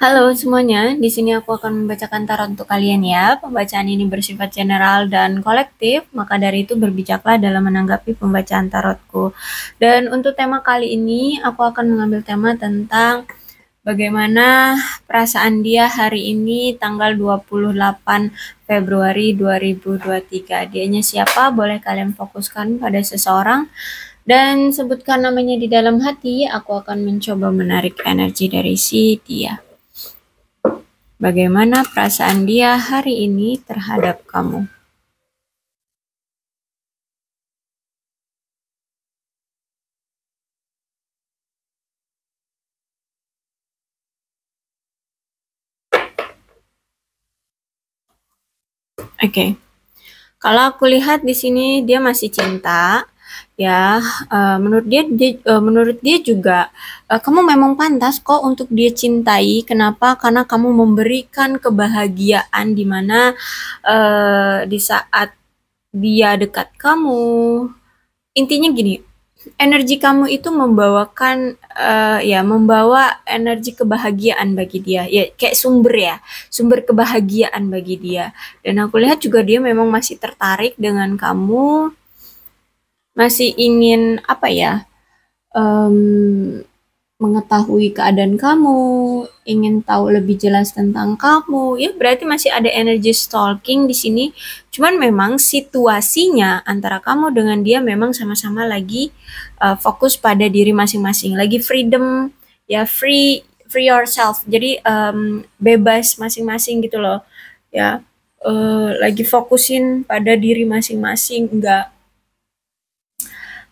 Halo semuanya, di sini aku akan membacakan tarot untuk kalian ya. Pembacaan ini bersifat general dan kolektif, maka dari itu berbijaklah dalam menanggapi pembacaan tarotku. Dan untuk tema kali ini, aku akan mengambil tema tentang bagaimana perasaan dia hari ini tanggal 28 Februari 2023. Dianya siapa? Boleh kalian fokuskan pada seseorang dan sebutkan namanya di dalam hati. Aku akan mencoba menarik energi dari si dia. Bagaimana perasaan dia hari ini terhadap kamu? Oke. Okay. Kalau aku lihat di sini dia masih cinta, ya uh, menurut dia, dia uh, menurut dia juga uh, kamu memang pantas kok untuk dia cintai kenapa karena kamu memberikan kebahagiaan di mana uh, di saat dia dekat kamu intinya gini energi kamu itu membawakan uh, ya membawa energi kebahagiaan bagi dia ya kayak sumber ya sumber kebahagiaan bagi dia dan aku lihat juga dia memang masih tertarik dengan kamu masih ingin apa ya um, mengetahui keadaan kamu, ingin tahu lebih jelas tentang kamu, ya berarti masih ada energi stalking di sini. Cuman memang situasinya antara kamu dengan dia memang sama-sama lagi uh, fokus pada diri masing-masing, lagi freedom, ya free free yourself. Jadi um, bebas masing-masing gitu loh, ya uh, lagi fokusin pada diri masing-masing, enggak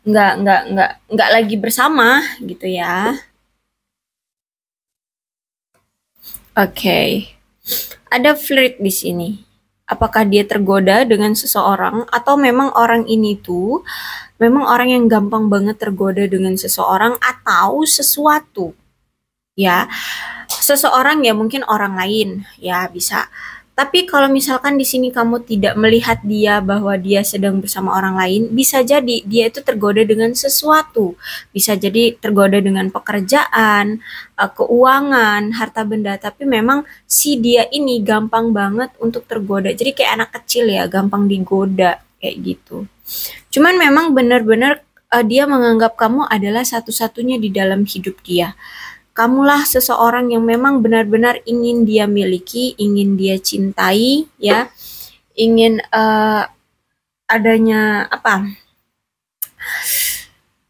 nggak nggak nggak nggak lagi bersama gitu ya. Oke, okay. ada flirt di sini. Apakah dia tergoda dengan seseorang atau memang orang ini tuh memang orang yang gampang banget tergoda dengan seseorang atau sesuatu? Ya, seseorang ya mungkin orang lain ya bisa tapi kalau misalkan di sini kamu tidak melihat dia bahwa dia sedang bersama orang lain, bisa jadi dia itu tergoda dengan sesuatu. Bisa jadi tergoda dengan pekerjaan, eh, keuangan, harta benda, tapi memang si dia ini gampang banget untuk tergoda. Jadi kayak anak kecil ya, gampang digoda kayak gitu. Cuman memang benar-benar eh, dia menganggap kamu adalah satu-satunya di dalam hidup dia kamulah seseorang yang memang benar-benar ingin dia miliki, ingin dia cintai, ya, ingin uh, adanya apa?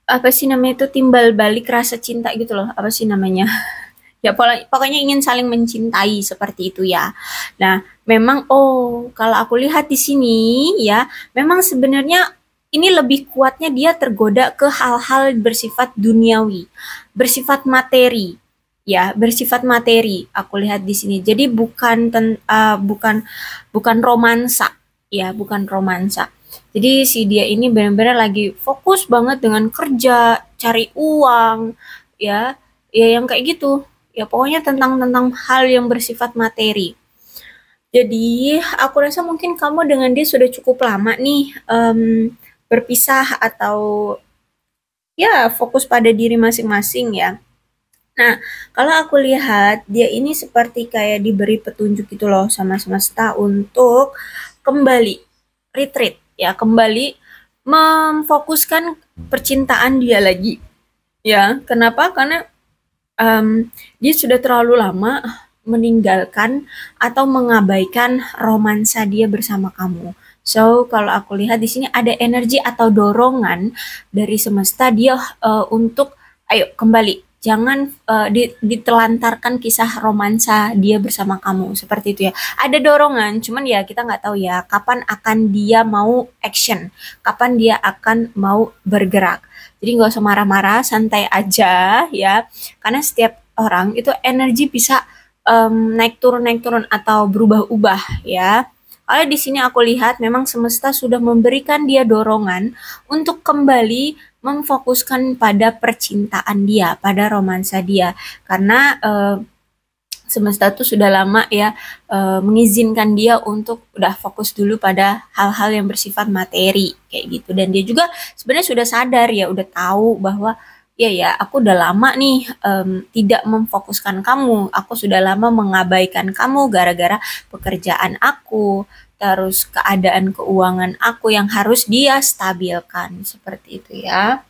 Apa sih namanya itu timbal balik rasa cinta gitu loh? Apa sih namanya? ya pokoknya ingin saling mencintai seperti itu ya. Nah, memang oh kalau aku lihat di sini ya, memang sebenarnya ini lebih kuatnya dia tergoda ke hal-hal bersifat duniawi, bersifat materi, ya bersifat materi. Aku lihat di sini, jadi bukan ten, uh, bukan bukan romansa, ya bukan romansa. Jadi si dia ini benar-benar lagi fokus banget dengan kerja, cari uang, ya, ya yang kayak gitu. Ya pokoknya tentang tentang hal yang bersifat materi. Jadi aku rasa mungkin kamu dengan dia sudah cukup lama nih. Um, berpisah atau ya fokus pada diri masing-masing ya. Nah, kalau aku lihat dia ini seperti kayak diberi petunjuk gitu loh sama semesta untuk kembali retreat ya, kembali memfokuskan percintaan dia lagi. Ya, kenapa? Karena um, dia sudah terlalu lama meninggalkan atau mengabaikan romansa dia bersama kamu. So kalau aku lihat di sini ada energi atau dorongan dari semesta dia uh, untuk ayo kembali jangan uh, ditelantarkan kisah romansa dia bersama kamu seperti itu ya ada dorongan cuman ya kita nggak tahu ya kapan akan dia mau action kapan dia akan mau bergerak jadi nggak usah marah-marah santai aja ya karena setiap orang itu energi bisa um, naik turun naik turun atau berubah-ubah ya oleh di sini aku lihat memang semesta sudah memberikan dia dorongan untuk kembali memfokuskan pada percintaan dia, pada romansa dia. Karena eh, semesta tuh sudah lama ya eh, mengizinkan dia untuk udah fokus dulu pada hal-hal yang bersifat materi kayak gitu dan dia juga sebenarnya sudah sadar ya, udah tahu bahwa ya ya aku udah lama nih um, tidak memfokuskan kamu aku sudah lama mengabaikan kamu gara-gara pekerjaan aku terus keadaan keuangan aku yang harus dia stabilkan seperti itu ya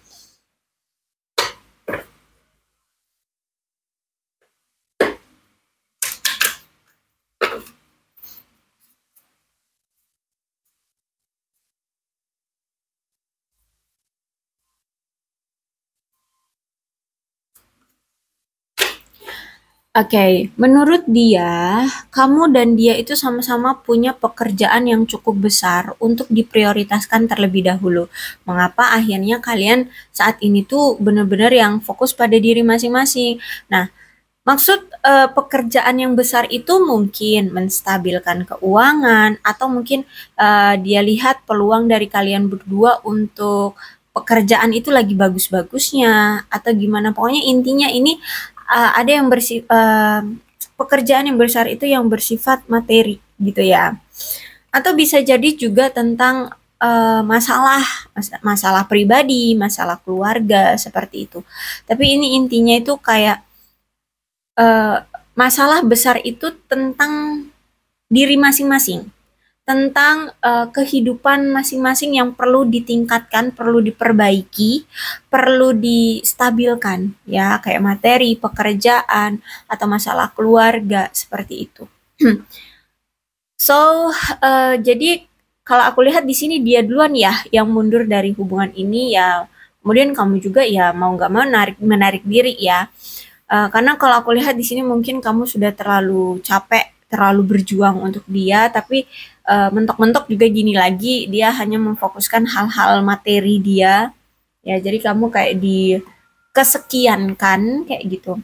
okay. menurut dia, kamu dan dia itu sama-sama punya pekerjaan yang cukup besar untuk diprioritaskan terlebih dahulu. Mengapa akhirnya kalian saat ini tuh benar-benar yang fokus pada diri masing-masing. Nah, Maksud eh, pekerjaan yang besar itu mungkin menstabilkan keuangan atau mungkin eh, dia lihat peluang dari kalian berdua untuk pekerjaan itu lagi bagus-bagusnya atau gimana pokoknya intinya ini uh, ada yang bersifat uh, eh, pekerjaan yang besar itu yang bersifat materi gitu ya atau bisa jadi juga tentang uh, masalah masalah pribadi masalah keluarga seperti itu tapi ini intinya itu kayak uh, masalah besar itu tentang diri masing-masing tentang uh, kehidupan masing-masing yang perlu ditingkatkan, perlu diperbaiki, perlu distabilkan ya, kayak materi, pekerjaan atau masalah keluarga seperti itu. so, uh, jadi kalau aku lihat di sini dia duluan ya yang mundur dari hubungan ini ya. Kemudian kamu juga ya mau nggak mau menarik menarik diri ya. Uh, karena kalau aku lihat di sini mungkin kamu sudah terlalu capek, terlalu berjuang untuk dia, tapi Eh, mentok-mentok juga gini lagi dia hanya memfokuskan hal-hal materi dia ya jadi kamu kayak di kesekian kan kayak gitu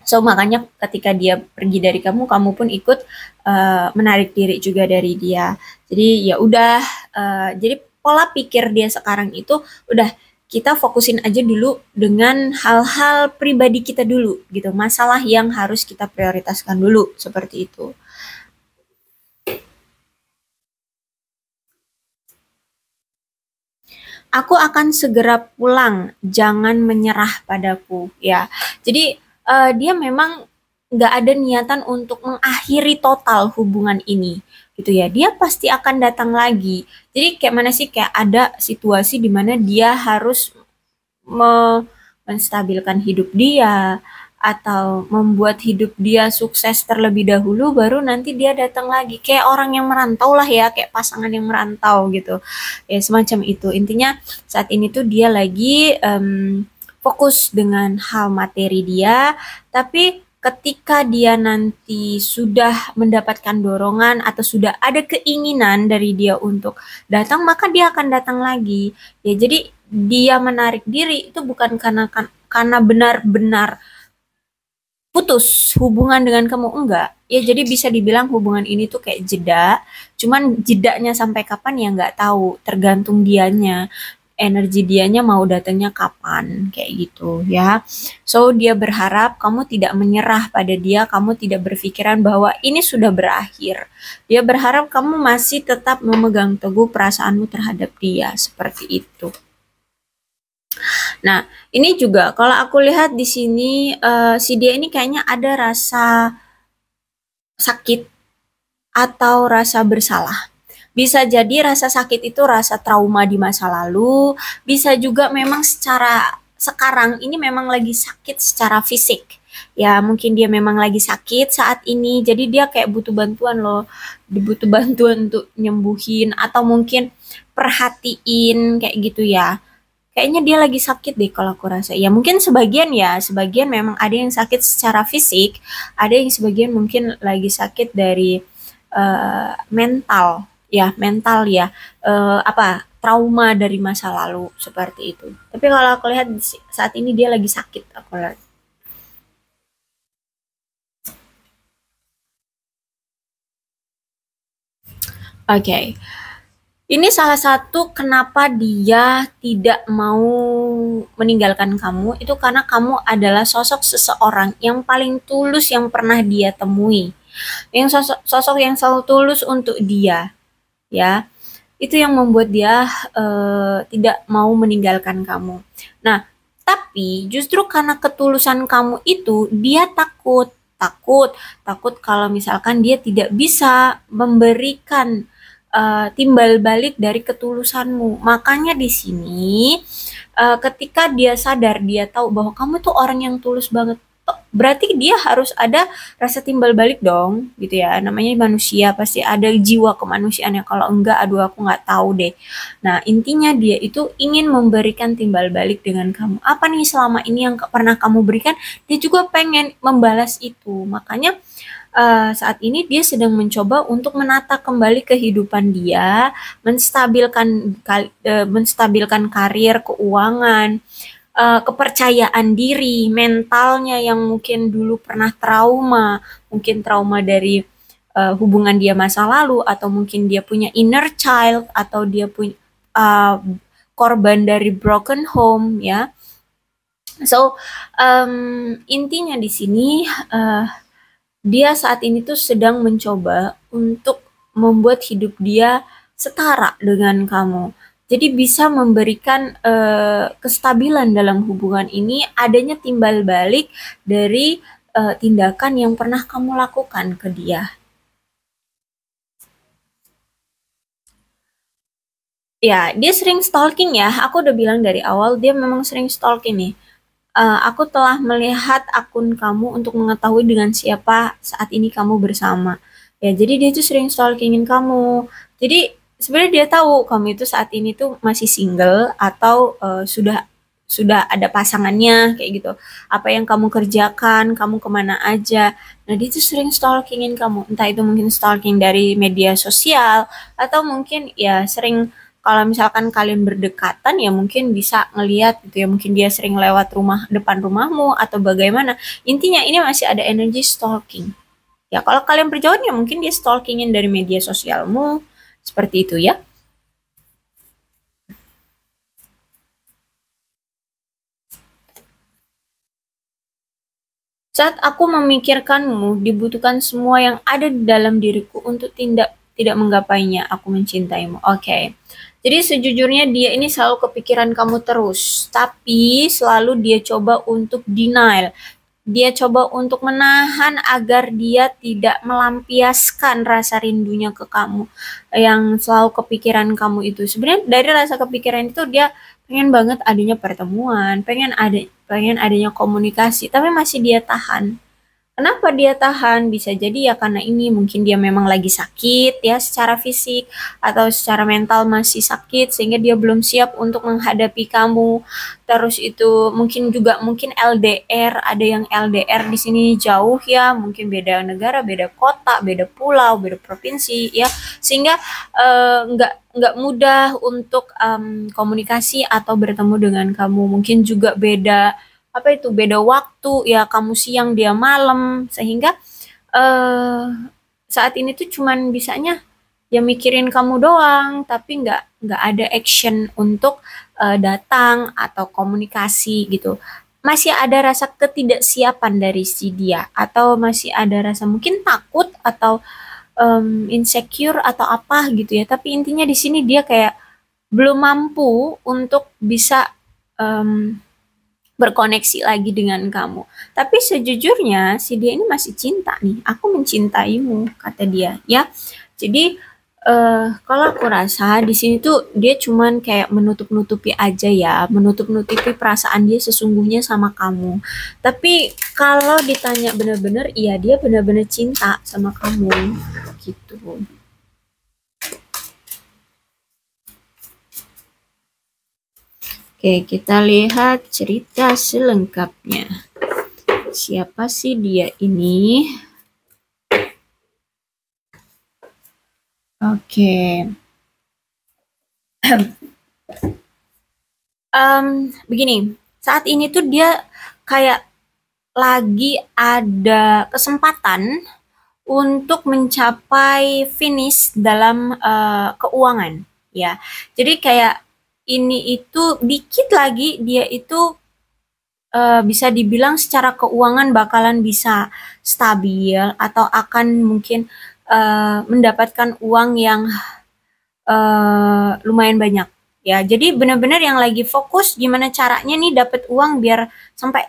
so makanya ketika dia pergi dari kamu kamu pun ikut uh, menarik diri juga dari dia jadi ya udah uh, jadi pola pikir dia sekarang itu udah kita fokusin aja dulu dengan hal-hal pribadi kita dulu gitu masalah yang harus kita prioritaskan dulu seperti itu aku akan segera pulang, jangan menyerah padaku." Ya. Jadi uh, dia memang nggak ada niatan untuk mengakhiri total hubungan ini gitu ya dia pasti akan datang lagi jadi kayak mana sih kayak ada situasi dimana dia harus me menstabilkan hidup dia atau membuat hidup dia sukses terlebih dahulu baru nanti dia datang lagi kayak orang yang merantau lah ya kayak pasangan yang merantau gitu ya semacam itu intinya saat ini tuh dia lagi um, fokus dengan hal materi dia tapi ketika dia nanti sudah mendapatkan dorongan atau sudah ada keinginan dari dia untuk datang maka dia akan datang lagi ya jadi dia menarik diri itu bukan karena karena benar-benar putus hubungan dengan kamu enggak ya jadi bisa dibilang hubungan ini tuh kayak jeda cuman jedanya sampai kapan ya nggak tahu tergantung dianya energi dianya mau datangnya kapan kayak gitu ya so dia berharap kamu tidak menyerah pada dia kamu tidak berpikiran bahwa ini sudah berakhir dia berharap kamu masih tetap memegang teguh perasaanmu terhadap dia seperti itu Nah, ini juga kalau aku lihat di sini uh, si dia ini kayaknya ada rasa sakit atau rasa bersalah. Bisa jadi rasa sakit itu rasa trauma di masa lalu, bisa juga memang secara sekarang ini memang lagi sakit secara fisik ya mungkin dia memang lagi sakit saat ini jadi dia kayak butuh bantuan loh butuh bantuan untuk nyembuhin atau mungkin perhatiin kayak gitu ya kayaknya dia lagi sakit deh kalau aku rasa. Ya mungkin sebagian ya, sebagian memang ada yang sakit secara fisik, ada yang sebagian mungkin lagi sakit dari uh, mental, ya mental ya, uh, apa trauma dari masa lalu seperti itu. Tapi kalau aku lihat saat ini dia lagi sakit, aku lihat. Oke. Okay ini salah satu kenapa dia tidak mau meninggalkan kamu itu karena kamu adalah sosok seseorang yang paling tulus yang pernah dia temui yang sosok, sosok yang selalu tulus untuk dia ya itu yang membuat dia uh, tidak mau meninggalkan kamu nah tapi justru karena ketulusan kamu itu dia takut takut takut kalau misalkan dia tidak bisa memberikan uh, timbal balik dari ketulusanmu. Makanya di sini uh, ketika dia sadar, dia tahu bahwa kamu tuh orang yang tulus banget. Oh, berarti dia harus ada rasa timbal balik dong, gitu ya. Namanya manusia pasti ada jiwa kemanusiaan ya Kalau enggak, aduh aku nggak tahu deh. Nah intinya dia itu ingin memberikan timbal balik dengan kamu. Apa nih selama ini yang pernah kamu berikan, dia juga pengen membalas itu. Makanya uh, saat ini dia sedang mencoba untuk menata kembali kehidupan dia, menstabilkan uh, menstabilkan karir, keuangan, uh, kepercayaan diri, mentalnya yang mungkin dulu pernah trauma, mungkin trauma dari uh, hubungan dia masa lalu atau mungkin dia punya inner child atau dia punya uh, korban dari broken home ya. So um, intinya di sini uh, dia saat ini tuh sedang mencoba untuk membuat hidup dia setara dengan kamu. Jadi bisa memberikan uh, kestabilan dalam hubungan ini adanya timbal balik dari uh, tindakan yang pernah kamu lakukan ke dia. Ya, dia sering stalking ya. Aku udah bilang dari awal dia memang sering stalking nih uh, aku telah melihat akun kamu untuk mengetahui dengan siapa saat ini kamu bersama. Ya, jadi dia itu sering stalkingin kamu. Jadi sebenarnya dia tahu kamu itu saat ini tuh masih single atau uh, sudah sudah ada pasangannya kayak gitu. Apa yang kamu kerjakan, kamu kemana aja. Nah dia itu sering stalkingin kamu. Entah itu mungkin stalking dari media sosial atau mungkin ya sering kalau misalkan kalian berdekatan ya mungkin bisa ngeliat gitu ya mungkin dia sering lewat rumah depan rumahmu atau bagaimana intinya ini masih ada energi stalking ya kalau kalian berjauhan ya mungkin dia stalkingin dari media sosialmu seperti itu ya Saat aku memikirkanmu, dibutuhkan semua yang ada di dalam diriku untuk tindak tidak menggapainya, aku mencintaimu. Oke. Okay. Jadi sejujurnya dia ini selalu kepikiran kamu terus, tapi selalu dia coba untuk denial. Dia coba untuk menahan agar dia tidak melampiaskan rasa rindunya ke kamu yang selalu kepikiran kamu itu. Sebenarnya dari rasa kepikiran itu dia pengen banget adanya pertemuan, pengen ada pengen adanya komunikasi, tapi masih dia tahan. Kenapa dia tahan? Bisa jadi ya karena ini mungkin dia memang lagi sakit ya secara fisik atau secara mental masih sakit sehingga dia belum siap untuk menghadapi kamu. Terus itu mungkin juga mungkin LDR, ada yang LDR di sini jauh ya, mungkin beda negara, beda kota, beda pulau, beda provinsi ya. Sehingga enggak eh, nggak mudah untuk um, komunikasi atau bertemu dengan kamu. Mungkin juga beda apa itu beda waktu ya kamu siang dia malam sehingga eh, saat ini tuh cuman bisanya ya mikirin kamu doang tapi nggak nggak ada action untuk eh, datang atau komunikasi gitu masih ada rasa ketidaksiapan dari si dia atau masih ada rasa mungkin takut atau um, insecure atau apa gitu ya tapi intinya di sini dia kayak belum mampu untuk bisa um, berkoneksi lagi dengan kamu. Tapi sejujurnya si dia ini masih cinta nih. Aku mencintaimu, kata dia. Ya, jadi uh, kalau aku rasa di sini tuh dia cuman kayak menutup-nutupi aja ya, menutup-nutupi perasaan dia sesungguhnya sama kamu. Tapi kalau ditanya benar-benar, iya dia benar-benar cinta sama kamu, gitu. Oke, kita lihat cerita selengkapnya. Siapa sih dia ini? Oke. um, begini, saat ini tuh dia kayak lagi ada kesempatan untuk mencapai finish dalam uh, keuangan, ya. Jadi kayak ini itu dikit lagi dia itu uh, bisa dibilang secara keuangan bakalan bisa stabil atau akan mungkin uh, mendapatkan uang yang uh, lumayan banyak ya jadi benar-benar yang lagi fokus gimana caranya nih dapat uang biar sampai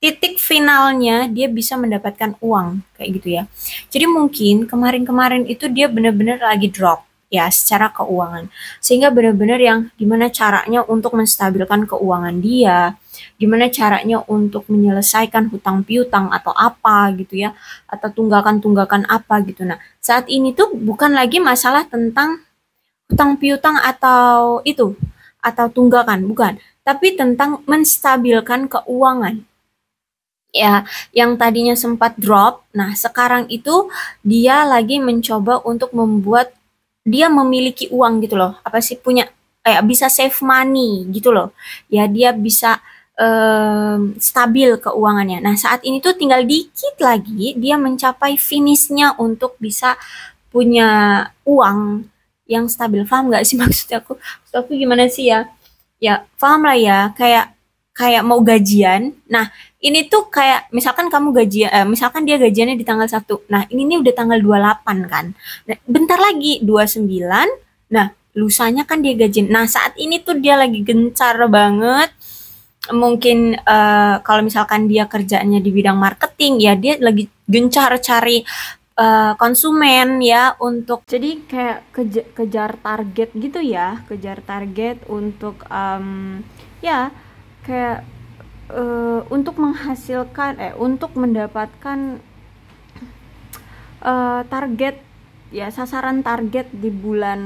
titik finalnya dia bisa mendapatkan uang kayak gitu ya jadi mungkin kemarin-kemarin itu dia benar-benar lagi drop ya secara keuangan sehingga benar-benar yang gimana caranya untuk menstabilkan keuangan dia gimana caranya untuk menyelesaikan hutang piutang atau apa gitu ya atau tunggakan-tunggakan apa gitu nah saat ini tuh bukan lagi masalah tentang hutang piutang atau itu atau tunggakan bukan tapi tentang menstabilkan keuangan ya yang tadinya sempat drop nah sekarang itu dia lagi mencoba untuk membuat dia memiliki uang gitu loh apa sih punya kayak bisa save money gitu loh ya dia bisa um, stabil keuangannya. Nah, saat ini tuh tinggal dikit lagi dia mencapai finishnya untuk bisa punya uang yang stabil. Paham nggak sih maksud aku? Maksud aku gimana sih ya? Ya, paham lah ya. Kayak kayak mau gajian. Nah, ini tuh kayak misalkan kamu gaji eh, misalkan dia gajiannya di tanggal 1. Nah, ini nih udah tanggal 28 kan. Nah, bentar lagi 29. Nah, lusanya kan dia gaji. Nah, saat ini tuh dia lagi gencar banget mungkin uh, kalau misalkan dia kerjanya di bidang marketing ya dia lagi gencar cari uh, konsumen ya untuk jadi kayak keja kejar target gitu ya kejar target untuk um, ya kayak uh, untuk menghasilkan eh untuk mendapatkan uh, target ya sasaran target di bulan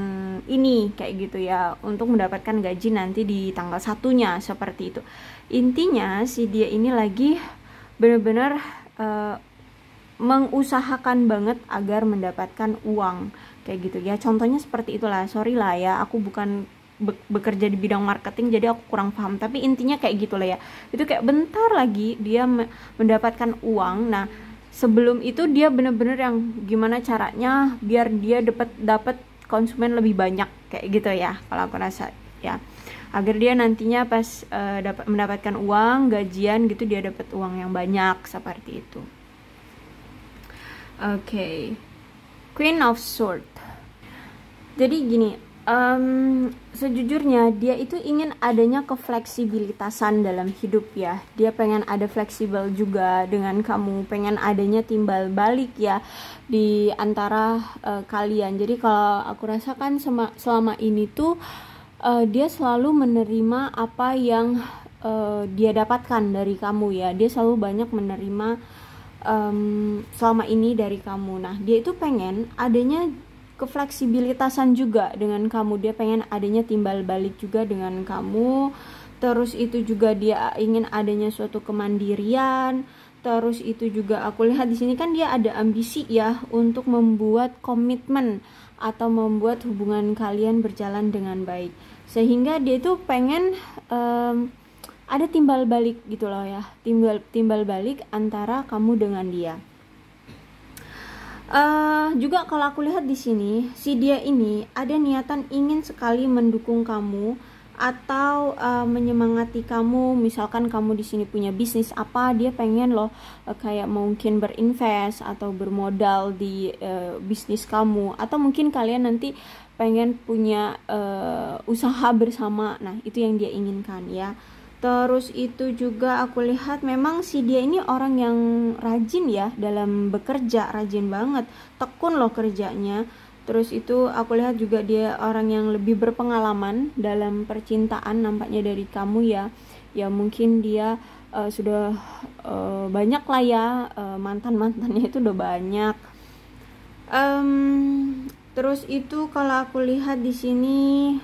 ini kayak gitu ya untuk mendapatkan gaji nanti di tanggal satunya seperti itu intinya si dia ini lagi benar-benar uh, mengusahakan banget agar mendapatkan uang kayak gitu ya contohnya seperti itulah sorry lah ya aku bukan be bekerja di bidang marketing jadi aku kurang paham tapi intinya kayak gitu lah ya itu kayak bentar lagi dia me mendapatkan uang nah sebelum itu dia bener-bener yang gimana caranya biar dia dapat dapat konsumen lebih banyak kayak gitu ya kalau aku rasa ya agar dia nantinya pas uh, eh, dapat mendapatkan uang gajian gitu dia dapat uang yang banyak seperti itu oke okay. Queen of Sword jadi gini um, sejujurnya dia itu ingin adanya kefleksibilitasan dalam hidup ya dia pengen ada fleksibel juga dengan kamu pengen adanya timbal balik ya di antara uh, kalian jadi kalau aku rasakan sema, selama ini tuh uh, dia selalu menerima apa yang uh, dia dapatkan dari kamu ya dia selalu banyak menerima um, selama ini dari kamu nah dia itu pengen adanya kefleksibilitasan juga dengan kamu dia pengen adanya timbal balik juga dengan kamu terus itu juga dia ingin adanya suatu kemandirian terus itu juga aku lihat di sini kan dia ada ambisi ya untuk membuat komitmen atau membuat hubungan kalian berjalan dengan baik sehingga dia itu pengen um, ada timbal balik gitu loh ya timbal timbal balik antara kamu dengan dia Uh, juga kalau aku lihat di sini, si dia ini ada niatan ingin sekali mendukung kamu atau uh, menyemangati kamu misalkan kamu di sini punya bisnis apa dia pengen loh uh, kayak mungkin berinvest atau bermodal di uh, bisnis kamu atau mungkin kalian nanti pengen punya uh, usaha bersama nah itu yang dia inginkan ya Terus itu juga aku lihat memang si dia ini orang yang rajin ya dalam bekerja, rajin banget, tekun loh kerjanya. Terus itu aku lihat juga dia orang yang lebih berpengalaman dalam percintaan nampaknya dari kamu ya. Ya mungkin dia uh, sudah uh, banyak lah ya uh, mantan-mantannya itu udah banyak. Um, Terus itu kalau aku lihat di sini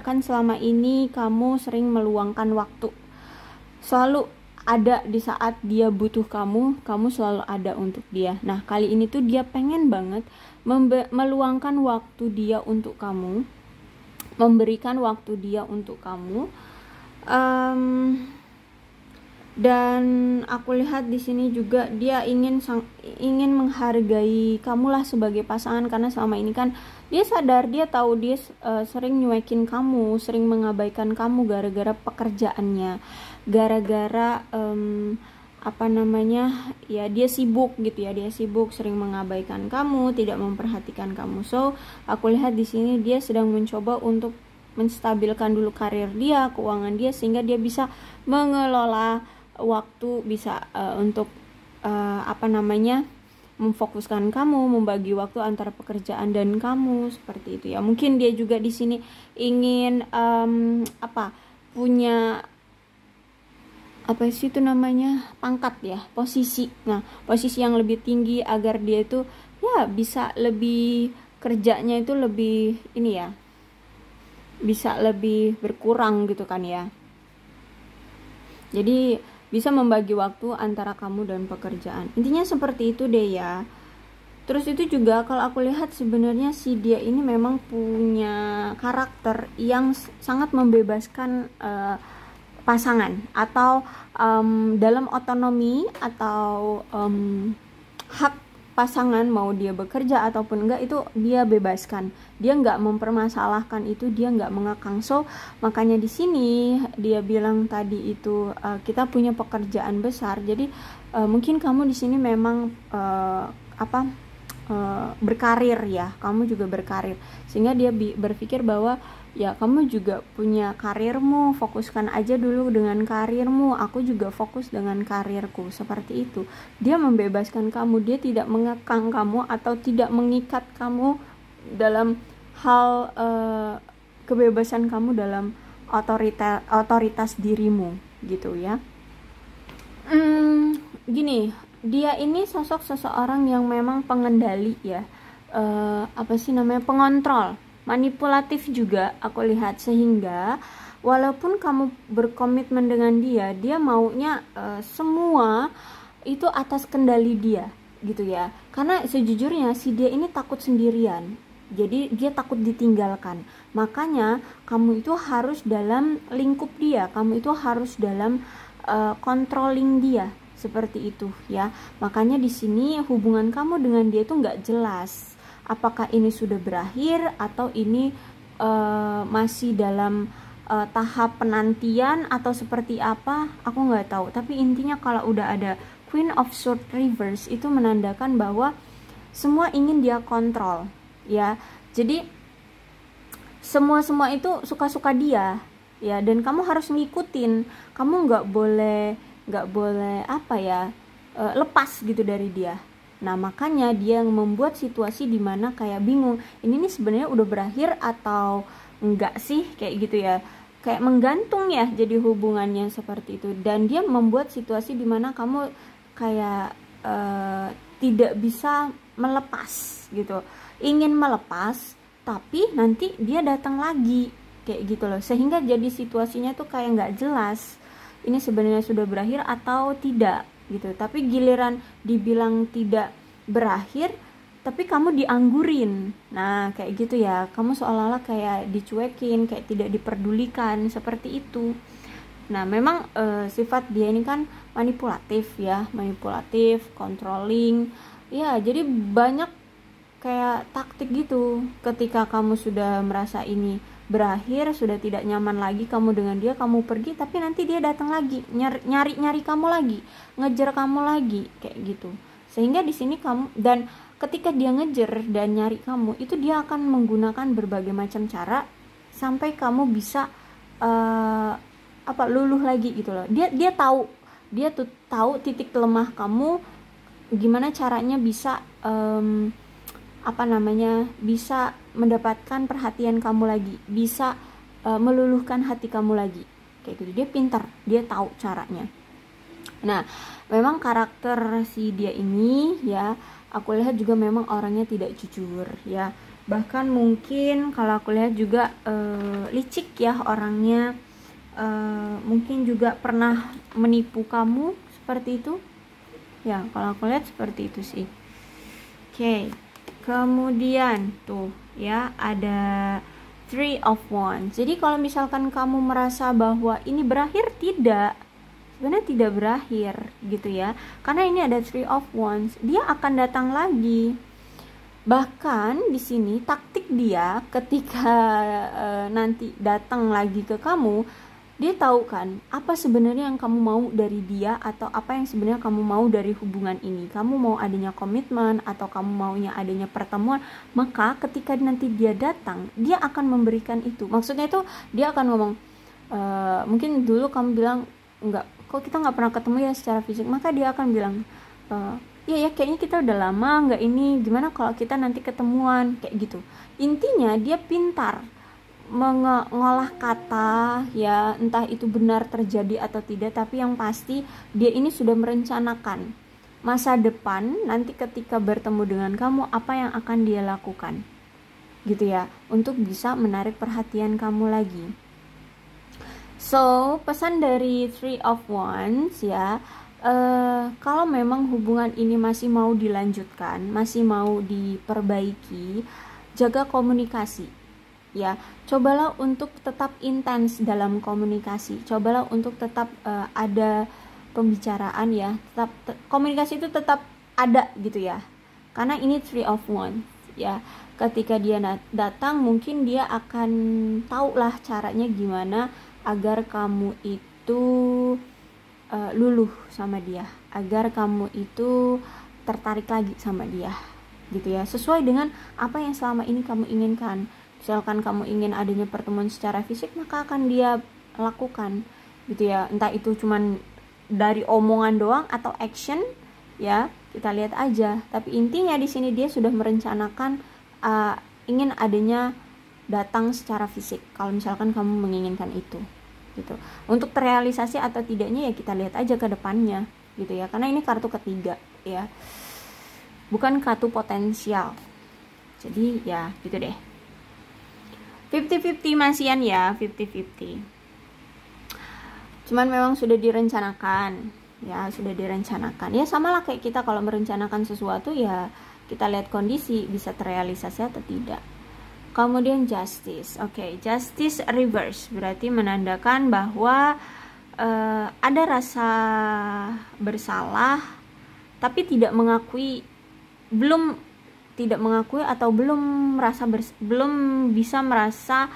kan selama ini kamu sering meluangkan waktu selalu ada di saat dia butuh kamu, kamu selalu ada untuk dia. Nah, kali ini tuh dia pengen banget meluangkan waktu dia untuk kamu, memberikan waktu dia untuk kamu. Um, dan aku lihat di sini juga dia ingin sang, ingin menghargai kamulah sebagai pasangan karena selama ini kan dia sadar dia tahu dia uh, sering nyuekin kamu, sering mengabaikan kamu gara-gara pekerjaannya gara-gara um, apa namanya ya dia sibuk gitu ya dia sibuk sering mengabaikan kamu tidak memperhatikan kamu so aku lihat di sini dia sedang mencoba untuk menstabilkan dulu karir dia keuangan dia sehingga dia bisa mengelola waktu bisa uh, untuk uh, apa namanya memfokuskan kamu membagi waktu antara pekerjaan dan kamu seperti itu ya mungkin dia juga di sini ingin um, apa punya apa sih itu namanya pangkat ya posisi nah posisi yang lebih tinggi agar dia itu ya bisa lebih kerjanya itu lebih ini ya bisa lebih berkurang gitu kan ya jadi bisa membagi waktu antara kamu dan pekerjaan intinya seperti itu deh ya terus itu juga kalau aku lihat sebenarnya si dia ini memang punya karakter yang sangat membebaskan uh, pasangan atau um, dalam otonomi atau um, hak pasangan mau dia bekerja ataupun enggak itu dia bebaskan dia enggak mempermasalahkan itu dia enggak mengakang so makanya di sini dia bilang tadi itu uh, kita punya pekerjaan besar jadi uh, mungkin kamu di sini memang uh, apa uh, berkarir ya kamu juga berkarir sehingga dia berpikir bahwa ya kamu juga punya karirmu fokuskan aja dulu dengan karirmu aku juga fokus dengan karirku seperti itu dia membebaskan kamu dia tidak mengekang kamu atau tidak mengikat kamu dalam hal eh, kebebasan kamu dalam otorita otoritas dirimu gitu ya hmm, gini dia ini sosok seseorang yang memang pengendali ya eh, apa sih namanya pengontrol manipulatif juga aku lihat sehingga walaupun kamu berkomitmen dengan dia dia maunya e, semua itu atas kendali dia gitu ya karena sejujurnya si dia ini takut sendirian jadi dia takut ditinggalkan makanya kamu itu harus dalam lingkup dia kamu itu harus dalam uh, controlling dia seperti itu ya makanya di sini hubungan kamu dengan dia itu nggak jelas apakah ini sudah berakhir atau ini uh, masih dalam uh, tahap penantian atau seperti apa aku nggak tahu tapi intinya kalau udah ada Queen of Sword Reverse itu menandakan bahwa semua ingin dia kontrol ya jadi semua semua itu suka suka dia ya dan kamu harus ngikutin kamu nggak boleh nggak boleh apa ya eh, lepas gitu dari dia Nah, makanya dia yang membuat situasi dimana kayak bingung, ini nih sebenarnya udah berakhir atau enggak sih kayak gitu ya. Kayak menggantung ya jadi hubungannya seperti itu dan dia membuat situasi dimana kamu kayak uh, tidak bisa melepas gitu. Ingin melepas tapi nanti dia datang lagi kayak gitu loh. Sehingga jadi situasinya tuh kayak nggak jelas. Ini sebenarnya sudah berakhir atau tidak gitu tapi giliran dibilang tidak berakhir tapi kamu dianggurin nah kayak gitu ya kamu seolah-olah kayak dicuekin kayak tidak diperdulikan seperti itu nah memang e, sifat dia ini kan manipulatif ya manipulatif controlling ya jadi banyak kayak taktik gitu ketika kamu sudah merasa ini berakhir sudah tidak nyaman lagi kamu dengan dia kamu pergi tapi nanti dia datang lagi nyari nyari kamu lagi ngejar kamu lagi kayak gitu sehingga di sini kamu dan ketika dia ngejar dan nyari kamu itu dia akan menggunakan berbagai macam cara sampai kamu bisa uh, apa luluh lagi gitu loh dia dia tahu dia tuh tahu titik lemah kamu gimana caranya bisa um, apa namanya bisa mendapatkan perhatian kamu lagi bisa uh, meluluhkan hati kamu lagi kayak gitu dia pintar dia tahu caranya nah memang karakter si dia ini ya aku lihat juga memang orangnya tidak jujur ya bahkan mungkin kalau aku lihat juga e, licik ya orangnya e, mungkin juga pernah menipu kamu seperti itu ya kalau aku lihat seperti itu sih oke okay. Kemudian tuh ya ada three of wands. Jadi kalau misalkan kamu merasa bahwa ini berakhir tidak sebenarnya tidak berakhir gitu ya. Karena ini ada three of ones, dia akan datang lagi. Bahkan di sini taktik dia ketika e, nanti datang lagi ke kamu dia tahu kan apa sebenarnya yang kamu mau dari dia atau apa yang sebenarnya kamu mau dari hubungan ini kamu mau adanya komitmen atau kamu maunya adanya pertemuan maka ketika nanti dia datang dia akan memberikan itu maksudnya itu dia akan ngomong e, mungkin dulu kamu bilang enggak kok kita nggak pernah ketemu ya secara fisik maka dia akan bilang e, iya ya kayaknya kita udah lama nggak ini gimana kalau kita nanti ketemuan kayak gitu intinya dia pintar mengolah kata ya entah itu benar terjadi atau tidak tapi yang pasti dia ini sudah merencanakan masa depan nanti ketika bertemu dengan kamu apa yang akan dia lakukan gitu ya untuk bisa menarik perhatian kamu lagi so pesan dari three of wands ya Uh, kalau memang hubungan ini masih mau dilanjutkan, masih mau diperbaiki, jaga komunikasi ya cobalah untuk tetap intens dalam komunikasi cobalah untuk tetap uh, ada pembicaraan ya tetap te komunikasi itu tetap ada gitu ya karena ini three of one ya ketika dia datang mungkin dia akan tahu lah caranya gimana agar kamu itu uh, luluh sama dia agar kamu itu tertarik lagi sama dia gitu ya sesuai dengan apa yang selama ini kamu inginkan misalkan kamu ingin adanya pertemuan secara fisik maka akan dia lakukan gitu ya entah itu cuman dari omongan doang atau action ya kita lihat aja tapi intinya di sini dia sudah merencanakan uh, ingin adanya datang secara fisik kalau misalkan kamu menginginkan itu gitu untuk terrealisasi atau tidaknya ya kita lihat aja ke depannya gitu ya karena ini kartu ketiga ya bukan kartu potensial jadi ya gitu deh 50-50 masian ya 50-50 cuman memang sudah direncanakan ya sudah direncanakan ya sama lah kayak kita kalau merencanakan sesuatu ya kita lihat kondisi bisa terrealisasi atau tidak kemudian justice oke okay, justice reverse berarti menandakan bahwa uh, ada rasa bersalah tapi tidak mengakui belum tidak mengakui atau belum merasa bers belum bisa merasa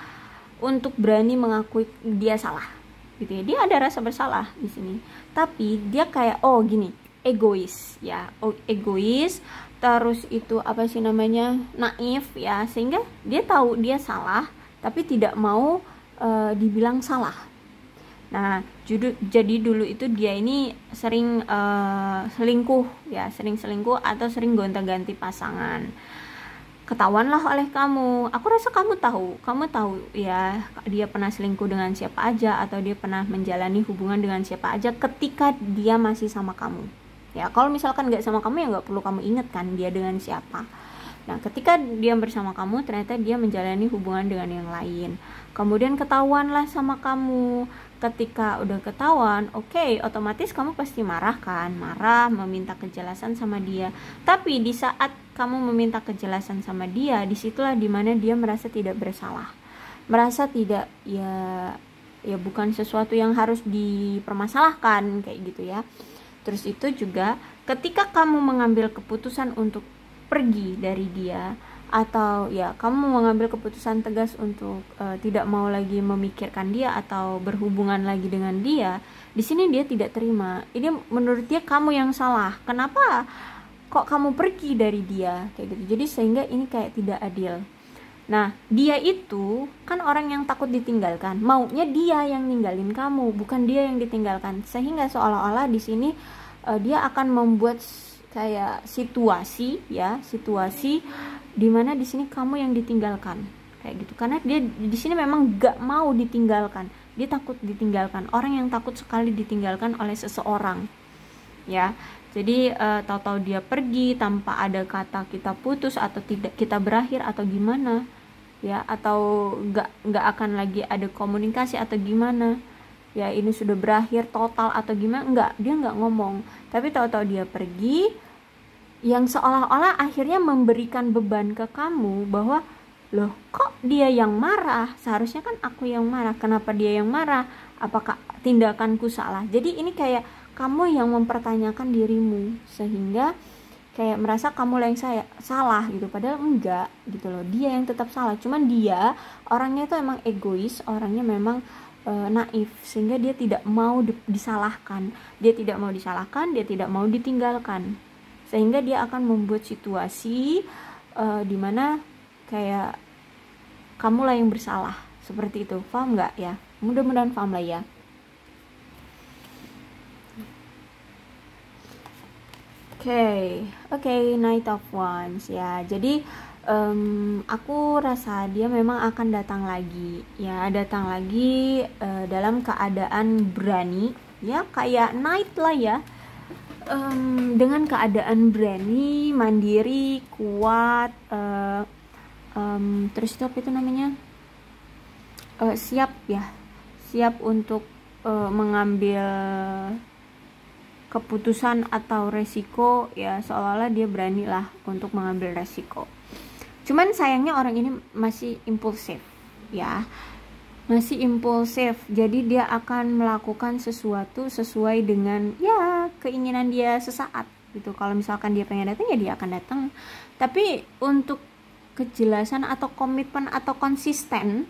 untuk berani mengakui dia salah gitu ya dia ada rasa bersalah di sini tapi dia kayak oh gini egois ya oh, egois terus itu apa sih namanya naif ya sehingga dia tahu dia salah tapi tidak mau uh, dibilang salah Nah, judul jadi dulu itu dia ini sering uh, selingkuh ya, sering selingkuh atau sering gonta-ganti pasangan. Ketahuanlah oleh kamu. Aku rasa kamu tahu, kamu tahu ya, dia pernah selingkuh dengan siapa aja atau dia pernah menjalani hubungan dengan siapa aja ketika dia masih sama kamu. Ya, kalau misalkan nggak sama kamu ya nggak perlu kamu ingat kan dia dengan siapa. Nah, ketika dia bersama kamu, ternyata dia menjalani hubungan dengan yang lain. Kemudian ketahuanlah sama kamu ketika udah ketahuan, oke, okay, otomatis kamu pasti marah kan? Marah, meminta kejelasan sama dia. Tapi di saat kamu meminta kejelasan sama dia, disitulah dimana dia merasa tidak bersalah, merasa tidak ya ya bukan sesuatu yang harus dipermasalahkan kayak gitu ya. Terus itu juga ketika kamu mengambil keputusan untuk pergi dari dia, atau ya kamu mengambil keputusan tegas untuk uh, tidak mau lagi memikirkan dia atau berhubungan lagi dengan dia di sini dia tidak terima ini menurut dia kamu yang salah kenapa kok kamu pergi dari dia kayak gitu jadi sehingga ini kayak tidak adil nah dia itu kan orang yang takut ditinggalkan maunya dia yang ninggalin kamu bukan dia yang ditinggalkan sehingga seolah-olah di sini uh, dia akan membuat kayak situasi ya situasi dimana di sini kamu yang ditinggalkan kayak gitu karena dia di sini memang gak mau ditinggalkan dia takut ditinggalkan orang yang takut sekali ditinggalkan oleh seseorang ya jadi uh, tahu-tahu dia pergi tanpa ada kata kita putus atau tidak kita berakhir atau gimana ya atau gak gak akan lagi ada komunikasi atau gimana ya ini sudah berakhir total atau gimana enggak dia enggak ngomong tapi tahu-tahu dia pergi yang seolah-olah akhirnya memberikan beban ke kamu bahwa loh kok dia yang marah seharusnya kan aku yang marah kenapa dia yang marah apakah tindakanku salah jadi ini kayak kamu yang mempertanyakan dirimu sehingga kayak merasa kamu yang saya salah gitu padahal enggak gitu loh dia yang tetap salah cuman dia orangnya itu emang egois orangnya memang e, naif sehingga dia tidak mau disalahkan dia tidak mau disalahkan dia tidak mau ditinggalkan sehingga dia akan membuat situasi uh, eh, dimana kayak kamulah yang bersalah seperti itu paham nggak ya mudah-mudahan paham lah ya Oke, okay. oke, okay, Night of Wands ya. Jadi um, aku rasa dia memang akan datang lagi, ya, datang lagi uh, dalam keadaan berani, ya, kayak Night lah ya um, dengan keadaan berani, mandiri, kuat, uh, um, terus itu apa itu namanya uh, siap ya, siap untuk uh, mengambil keputusan atau resiko ya seolah-olah dia berani lah untuk mengambil resiko. Cuman sayangnya orang ini masih impulsif ya masih impulsif jadi dia akan melakukan sesuatu sesuai dengan ya keinginan dia sesaat gitu kalau misalkan dia pengen datang ya dia akan datang tapi untuk kejelasan atau komitmen atau konsisten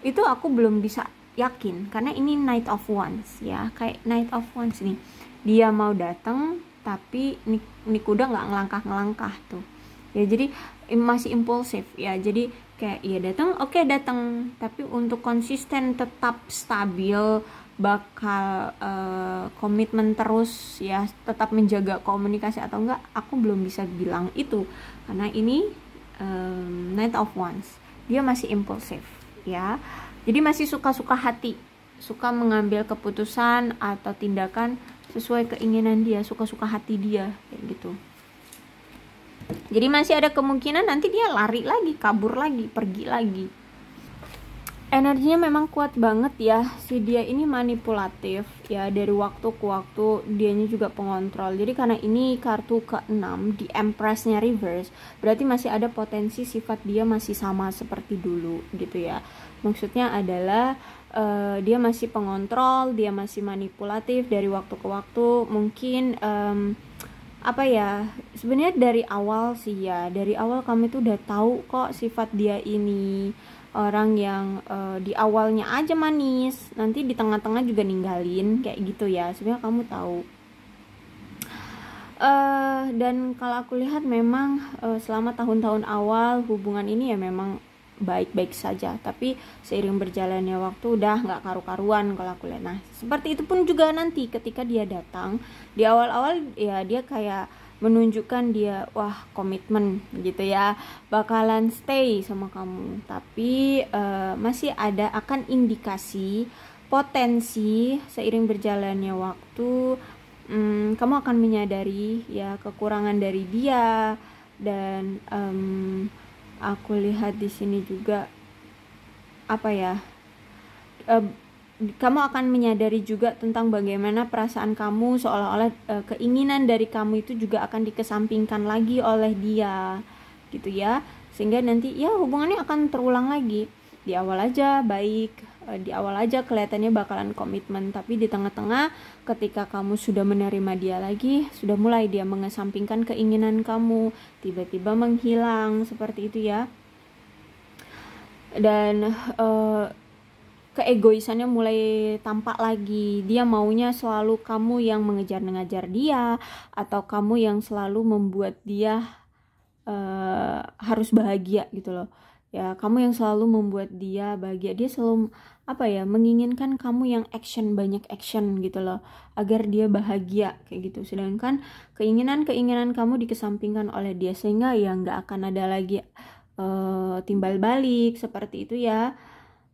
itu aku belum bisa yakin karena ini night of ones ya kayak night of ones nih dia mau datang tapi nik nikuda nggak ngelangkah ngelangkah tuh ya jadi masih impulsif ya jadi kayak ya datang oke okay, datang tapi untuk konsisten tetap stabil bakal uh, komitmen terus ya tetap menjaga komunikasi atau enggak aku belum bisa bilang itu karena ini um, night of ones, dia masih impulsif ya jadi masih suka-suka hati suka mengambil keputusan atau tindakan sesuai keinginan dia suka-suka hati dia kayak gitu jadi masih ada kemungkinan nanti dia lari lagi, kabur lagi, pergi lagi. Energinya memang kuat banget ya. Si dia ini manipulatif ya dari waktu ke waktu dianya juga pengontrol. Jadi karena ini kartu ke-6 di Empressnya reverse, berarti masih ada potensi sifat dia masih sama seperti dulu gitu ya. Maksudnya adalah uh, dia masih pengontrol, dia masih manipulatif dari waktu ke waktu. Mungkin um, apa ya sebenarnya dari awal sih ya dari awal kami tuh udah tahu kok sifat dia ini orang yang uh, di awalnya aja manis nanti di tengah-tengah juga ninggalin kayak gitu ya sebenarnya kamu tahu uh, dan kalau aku lihat memang uh, selama tahun-tahun awal hubungan ini ya memang baik-baik saja tapi seiring berjalannya waktu udah nggak karu-karuan kalau aku lihat nah seperti itu pun juga nanti ketika dia datang di awal-awal ya dia kayak menunjukkan dia wah komitmen gitu ya bakalan stay sama kamu tapi uh, masih ada akan indikasi potensi seiring berjalannya waktu um, kamu akan menyadari ya kekurangan dari dia dan um, aku lihat di sini juga apa ya uh, kamu akan menyadari juga tentang bagaimana perasaan kamu seolah-olah uh, keinginan dari kamu itu juga akan dikesampingkan lagi oleh dia gitu ya sehingga nanti ya hubungannya akan terulang lagi di awal aja baik Eh, di awal aja kelihatannya bakalan komitmen tapi di tengah-tengah ketika kamu sudah menerima dia lagi sudah mulai dia mengesampingkan keinginan kamu tiba-tiba menghilang seperti itu ya dan uh, keegoisannya mulai tampak lagi dia maunya selalu kamu yang mengejar-ngejar dia atau kamu yang selalu membuat dia uh, harus bahagia gitu loh ya kamu yang selalu membuat dia bahagia dia selalu apa ya menginginkan kamu yang action banyak action gitu loh agar dia bahagia kayak gitu sedangkan keinginan keinginan kamu dikesampingkan oleh dia sehingga ya nggak akan ada lagi uh, timbal balik seperti itu ya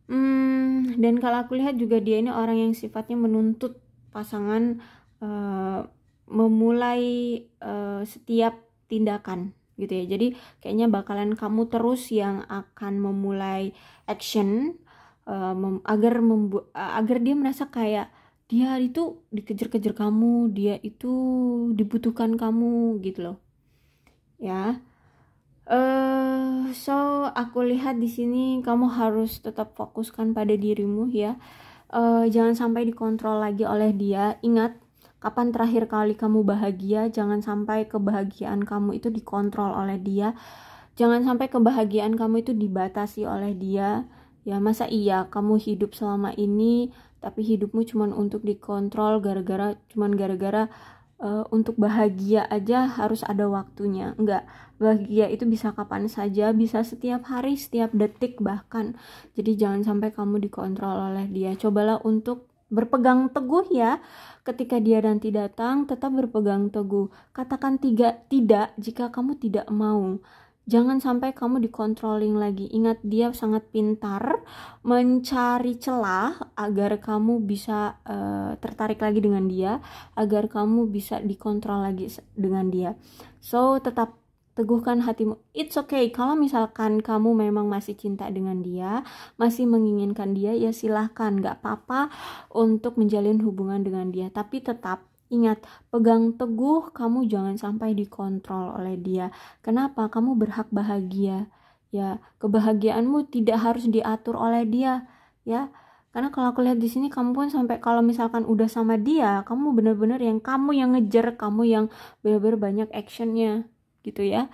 hmm, dan kalau aku lihat juga dia ini orang yang sifatnya menuntut pasangan uh, memulai uh, setiap tindakan gitu ya jadi kayaknya bakalan kamu terus yang akan memulai action Eh, mem agar membu agar dia merasa kayak dia itu dikejar-kejar kamu, dia itu dibutuhkan kamu gitu loh. Ya. Uh, so aku lihat di sini kamu harus tetap fokuskan pada dirimu ya. Uh, jangan sampai dikontrol lagi oleh dia. Ingat kapan terakhir kali kamu bahagia, jangan sampai kebahagiaan kamu itu dikontrol oleh dia. Jangan sampai kebahagiaan kamu itu dibatasi oleh dia Ya masa iya kamu hidup selama ini tapi hidupmu cuma untuk dikontrol gara-gara cuma gara-gara uh, untuk bahagia aja harus ada waktunya. Enggak, bahagia itu bisa kapan saja, bisa setiap hari, setiap detik bahkan. Jadi jangan sampai kamu dikontrol oleh dia. Cobalah untuk berpegang teguh ya ketika dia nanti datang tetap berpegang teguh katakan tiga tidak jika kamu tidak mau Jangan sampai kamu dikontrolling lagi. Ingat dia sangat pintar mencari celah agar kamu bisa uh, tertarik lagi dengan dia, agar kamu bisa dikontrol lagi dengan dia. So, tetap teguhkan hatimu. It's okay kalau misalkan kamu memang masih cinta dengan dia, masih menginginkan dia, ya silahkan, nggak apa-apa untuk menjalin hubungan dengan dia. Tapi tetap Ingat, pegang teguh kamu jangan sampai dikontrol oleh dia. Kenapa? Kamu berhak bahagia. Ya, kebahagiaanmu tidak harus diatur oleh dia, ya. Karena kalau aku lihat di sini kamu pun sampai kalau misalkan udah sama dia, kamu benar-benar yang kamu yang ngejar, kamu yang bener-bener banyak actionnya gitu ya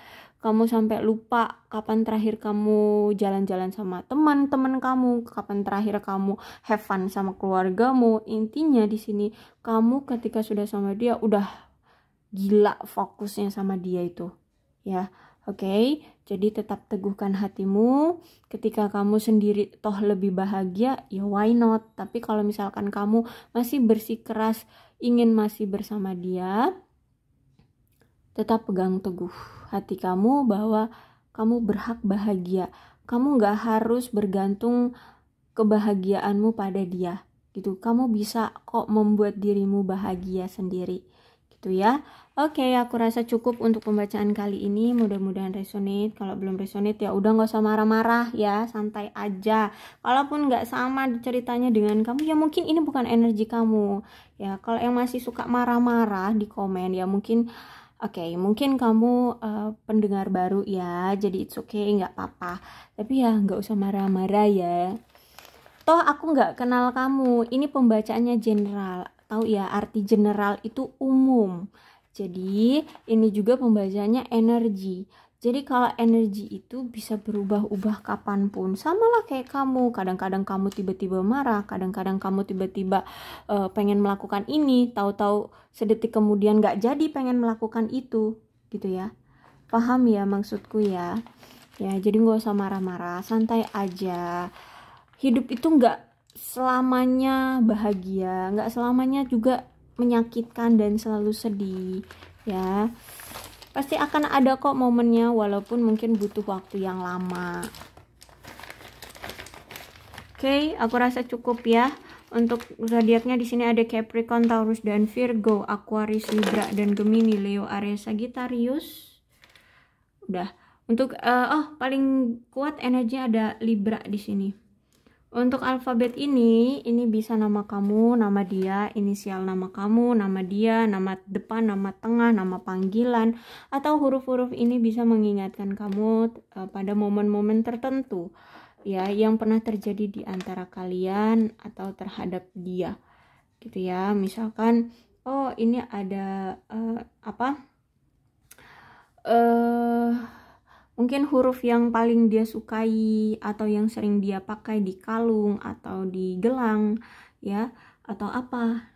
kamu sampai lupa kapan terakhir kamu jalan-jalan sama teman-teman kamu, kapan terakhir kamu have fun sama keluargamu. Intinya di sini kamu ketika sudah sama dia udah gila fokusnya sama dia itu. Ya, oke. Okay? Jadi tetap teguhkan hatimu. Ketika kamu sendiri toh lebih bahagia, ya why not? Tapi kalau misalkan kamu masih bersikeras ingin masih bersama dia, tetap pegang teguh hati kamu bahwa kamu berhak bahagia. Kamu nggak harus bergantung kebahagiaanmu pada dia gitu. Kamu bisa kok membuat dirimu bahagia sendiri gitu ya. Oke, aku rasa cukup untuk pembacaan kali ini. Mudah-mudahan resonate. Kalau belum resonate ya udah nggak usah marah-marah ya, santai aja. Kalaupun nggak sama ceritanya dengan kamu, ya mungkin ini bukan energi kamu. Ya, kalau yang masih suka marah-marah di komen ya mungkin Oke, okay, mungkin kamu uh, pendengar baru ya, jadi it's okay, nggak apa-apa. Tapi ya nggak usah marah-marah ya. Toh aku nggak kenal kamu. Ini pembacaannya general. Tahu ya, arti general itu umum. Jadi ini juga pembacaannya energi. Jadi kalau energi itu bisa berubah-ubah kapanpun. Sama lah kayak kamu, kadang-kadang kamu tiba-tiba marah, kadang-kadang kamu tiba-tiba uh, pengen melakukan ini, tahu-tahu sedetik kemudian gak jadi pengen melakukan itu, gitu ya. Paham ya maksudku ya? Ya, jadi gak usah marah-marah, santai aja. Hidup itu gak selamanya bahagia, nggak selamanya juga menyakitkan dan selalu sedih, ya pasti akan ada kok momennya walaupun mungkin butuh waktu yang lama oke okay, aku rasa cukup ya untuk zodiaknya di sini ada Capricorn, Taurus dan Virgo, Aquarius, Libra dan Gemini, Leo, Aries, Sagittarius. Udah. Untuk uh, oh paling kuat energinya ada Libra di sini. Untuk alfabet ini, ini bisa nama kamu, nama dia, inisial nama kamu, nama dia, nama depan, nama tengah, nama panggilan, atau huruf-huruf ini bisa mengingatkan kamu uh, pada momen-momen tertentu ya yang pernah terjadi di antara kalian atau terhadap dia. Gitu ya. Misalkan oh ini ada uh, apa? eh uh, mungkin huruf yang paling dia sukai atau yang sering dia pakai di kalung atau di gelang ya atau apa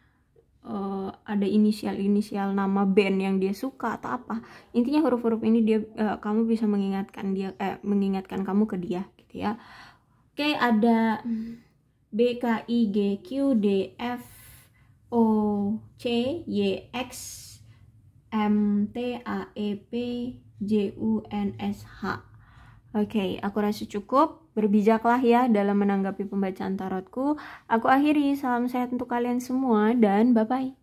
uh, ada inisial-inisial nama band yang dia suka atau apa intinya huruf-huruf ini dia uh, kamu bisa mengingatkan dia eh, mengingatkan kamu ke dia gitu ya oke ada B K I G Q D F O C Y X M T A E P J U N S H. Oke, okay, aku rasa cukup. Berbijaklah ya dalam menanggapi pembacaan tarotku. Aku akhiri, salam sehat untuk kalian semua dan bye-bye.